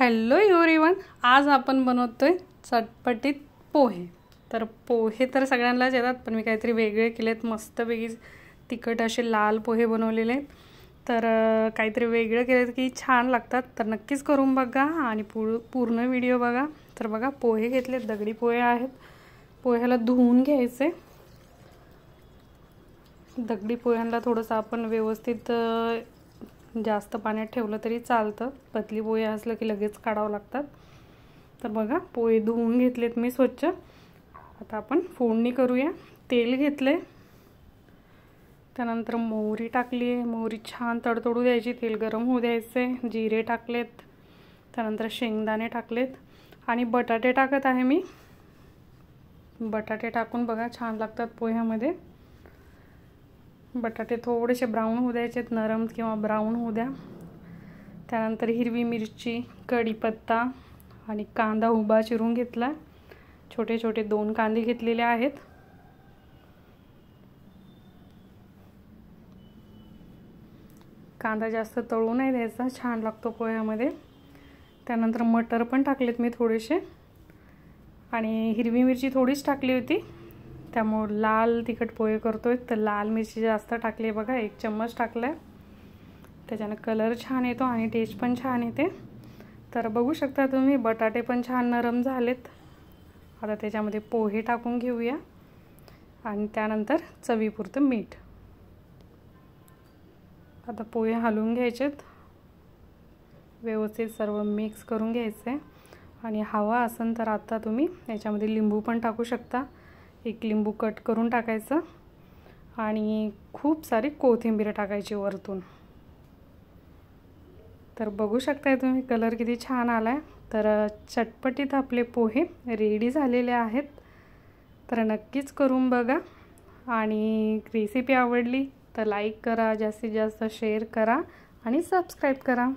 hello everyone आज आपण बनवतो आहे चटपटीत पोहे तर पोहे तर सगळ्यांनाच येतात पण मी काहीतरी वेगळे केलेत वेगळी तिखट असे लाल पोहे बनवलेले तर काहीतरी वेगळे केले की छान लागतात तर नक्कीच करून बघा आणि पूर्ण व्हिडिओ बघा तर बघा पोहे घेतले दगडी पोहे आहेत पोह्याला धुवून घ्यायचे दगडी पोह्यांना थोडंसं आपण व्यवस्थित जास्त पाण्यात ठेवलं तरी चालतं पतली पोहे असलं की लगेच काढावं लागतात तर बघा पोहे धुवून घेतलेत मी स्वच्छ आता आपण फोडणी करूया तेल घेतलं त्यानंतर मोहरी टाकली आहे मोहरी छान तडतडू द्यायची तेल गरम होऊ द्यायचे जिरे टाकलेत त्यानंतर शेंगदाणे टाकलेत आणि बटाटे टाकत आहे मी बटाटे टाकून बघा छान लागतात पोह्यामध्ये बटाटे थोडेसे ब्राऊन होऊ द्यायचे नरम किंवा ब्राऊन होऊ द्या त्यानंतर हिरवी मिरची कढीपत्ता आणि कांदा उभा चिरून घेतला छोटे छोटे दोन कांदे घेतलेले आहेत कांदा जास्त तळू नाही द्यायचा छान लागतो पोह्यामध्ये त्यानंतर मटर पण टाकलेत मी थोडेसे आणि हिरवी मिरची थोडीच टाकली होती त्यामुळं लाल तिखट पोहे करतोय तर लाल मिरची जास्त टाकली आहे बघा एक चम्मच टाकला आहे त्याच्यानं कलर छान येतो आणि टेस्ट पण छान येते तर बघू शकता तुम्ही बटाटे पण छान नरम झालेत आता त्याच्यामध्ये पोहे टाकून घेऊया आणि त्यानंतर चवीपुरतं मीठ आता पोहे हलवून घ्यायचेत व्यवस्थित सर्व मिक्स करून घ्यायचे आणि हवा असेल तर आता तुम्ही याच्यामध्ये लिंबू पण टाकू शकता एक लिंबू कट करून टाकायचं आणि खूप सारी कोथिंबीर टाकायची वरतून तर बघू शकताय तुम्ही कलर किती छान आला आहे तर चटपटीत आपले पोहे रेडी झालेले आहेत तर नक्कीच करून बघा आणि रेसिपी आवडली तर लाईक करा जास्तीत जास्त शेअर करा आणि सबस्क्राईब करा